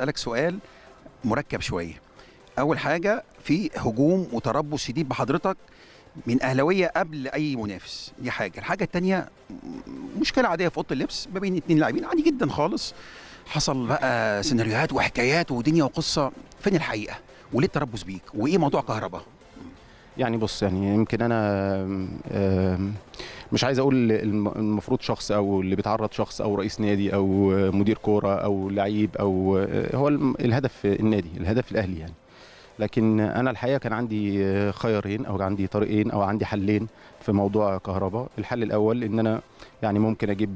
اسالك سؤال مركب شويه اول حاجه في هجوم وتربص شديد بحضرتك من اهلاويه قبل اي منافس دي حاجه الحاجه الثانيه مشكله عاديه في اوضه اللبس ما بين اثنين لاعبين عادي جدا خالص حصل بقى سيناريوهات وحكايات ودنيا وقصه فين الحقيقه وليه التربص بيك وايه موضوع كهرباء يعني بص يعني يمكن انا أم أم مش عايز اقول المفروض شخص او اللي بيتعرض شخص او رئيس نادي او مدير كوره او لعيب او هو الهدف النادي الهدف الاهلي يعني لكن انا الحقيقه كان عندي خيارين او عندي طريقين او عندي حلين في موضوع كهرباء الحل الاول ان انا يعني ممكن اجيب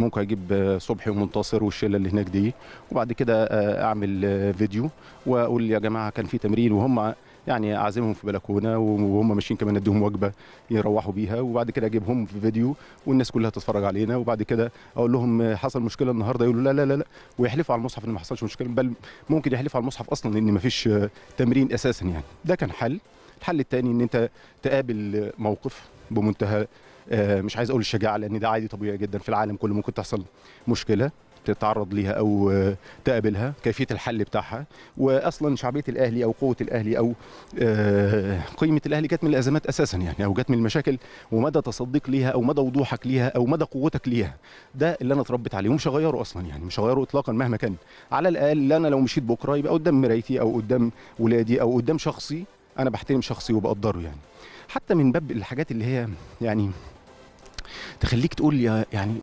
ممكن اجيب صبحي ومنتصر والشله اللي هناك دي وبعد كده آه، اعمل آه، فيديو واقول يا جماعه كان في تمرين وهم يعني اعزمهم في بلكونه وهم ماشيين كمان اديهم وجبه يروحوا بيها وبعد كده اجيبهم في فيديو والناس كلها تتفرج علينا وبعد كده اقول لهم حصل مشكله النهارده يقولوا لا لا لا لا ويحلفوا على المصحف ان ما حصلش مشكله بل ممكن يحلفوا على المصحف اصلا ان ما فيش تمرين اساسا يعني ده كان حل الحل الثاني ان انت تقابل موقف بمنتهى آه، مش عايز اقول الشجاعه لان ده عادي طبيعي جدا في العالم كله ممكن تحصل مشكله تتعرض ليها او تقابلها كيفيه الحل بتاعها واصلا شعبيه الاهلي او قوه الاهلي او آه، قيمه الاهلي جت من الازمات اساسا يعني او جت من المشاكل ومدى تصديق ليها او مدى وضوحك ليها او مدى قوتك ليها ده اللي انا اتربيت عليه ومش هغيره اصلا يعني مش هغيره اطلاقا مهما كان على الاقل انا لو مشيت بكره يبقى قدام مرايتي او قدام ولادي او قدام شخصي انا بحترم شخصي وبقدره يعني حتى من باب الحاجات اللي هي يعني تخليك تقول يا يعني